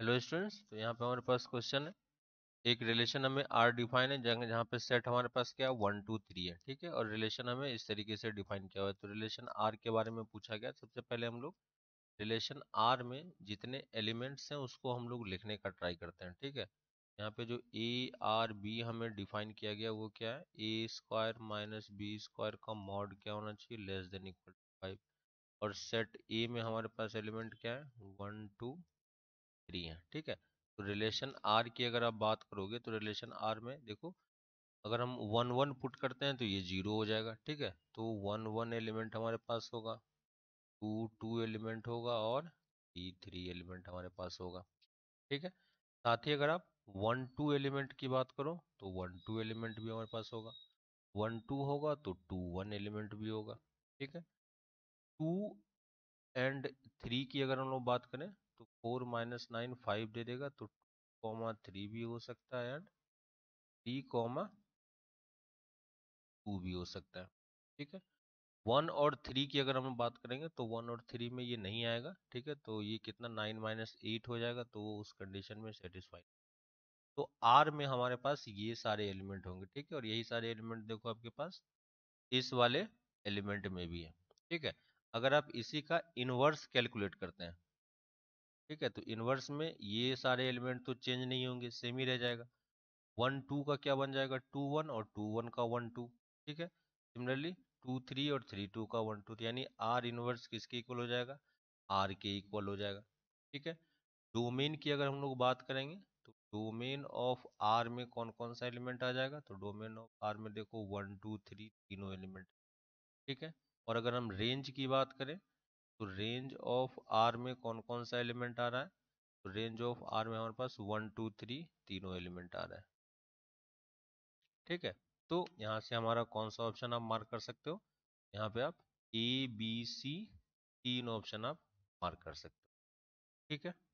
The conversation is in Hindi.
हेलो स्टूडेंट्स तो यहाँ पे हमारे पास क्वेश्चन है एक रिलेशन हमें आर डिफाइन है जहाँ जहाँ पे सेट हमारे पास क्या है वन टू थ्री है ठीक है और रिलेशन हमें इस तरीके से डिफाइन किया हुआ है तो रिलेशन आर के बारे में पूछा गया सबसे पहले हम लोग रिलेशन आर में जितने एलिमेंट्स हैं उसको हम लोग लिखने का ट्राई करते हैं ठीक है यहाँ पे जो ए आर बी हमें डिफाइन किया गया वो क्या है A square minus B square का मॉड क्या होना चाहिए less than equal to five और सेट ए में हमारे पास एलिमेंट क्या है वन टू थ्री है ठीक है तो रिलेशन आर की अगर आप बात करोगे तो रिलेशन आर में देखो अगर हम वन वन पुट करते हैं तो ये जीरो हो जाएगा ठीक है तो वन वन एलिमेंट हमारे पास होगा टू टू एलिमेंट होगा और थ्री थ्री एलिमेंट हमारे पास होगा ठीक है साथ ही अगर आप वन टू एलिमेंट की बात करो तो वन टू एलिमेंट भी हमारे पास होगा वन टू होगा तो टू वन एलिमेंट भी होगा ठीक है टू एंड थ्री की अगर हम लोग बात करें तो फोर माइनस नाइन फाइव दे देगा तो कॉमा थ्री भी हो सकता है एंड थ्री कॉमा टू भी हो सकता है ठीक है वन और थ्री की अगर हम बात करेंगे तो वन और थ्री में ये नहीं आएगा ठीक है तो ये कितना नाइन माइनस एट हो जाएगा तो वो उस कंडीशन में सेटिस्फाई तो आर में हमारे पास ये सारे एलिमेंट होंगे ठीक है और यही सारे एलिमेंट देखो आपके पास इस वाले एलिमेंट में भी है ठीक है अगर आप इसी का इनवर्स कैलकुलेट करते हैं ठीक है तो इनवर्स में ये सारे एलिमेंट तो चेंज नहीं होंगे सेम ही रह जाएगा वन टू का क्या बन जाएगा टू वन और टू वन का वन टू ठीक है सिमिलरली टू थ्री और थ्री टू का वन टू तो यानी आर इनवर्स किसके इक्वल हो जाएगा आर के इक्वल हो जाएगा ठीक है डोमेन की अगर हम लोग बात करेंगे तो डोमेन ऑफ आर में कौन कौन सा एलिमेंट आ जाएगा तो डोमेन ऑफ आर में देखो वन टू थ्री तीनों एलिमेंट ठीक है और अगर हम रेंज की बात करें तो रेंज ऑफ आर में कौन कौन सा एलिमेंट आ रहा है तो रेंज ऑफ आर में हमारे पास वन टू थ्री तीनों एलिमेंट आ रहा है ठीक है तो यहाँ से हमारा कौन सा ऑप्शन आप मार्क कर सकते हो यहाँ पे आप ए बी सी तीन ऑप्शन आप मार्क कर सकते हो ठीक है